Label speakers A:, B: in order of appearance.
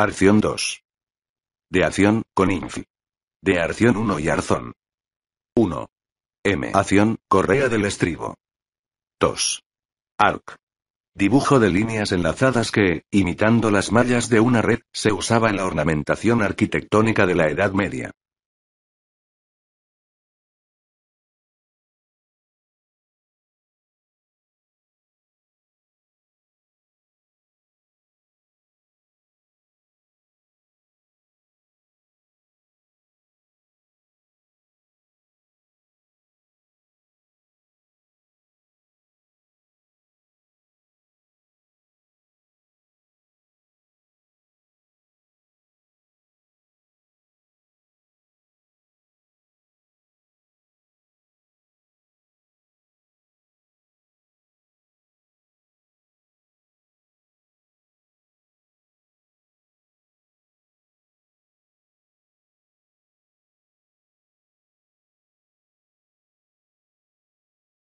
A: Arción 2. De acción, con infi. De Arción 1 y Arzón. 1. M. Acción, correa del estribo. 2. Arc. Dibujo de líneas enlazadas que, imitando las mallas de una red, se usaba en la ornamentación arquitectónica de la Edad Media.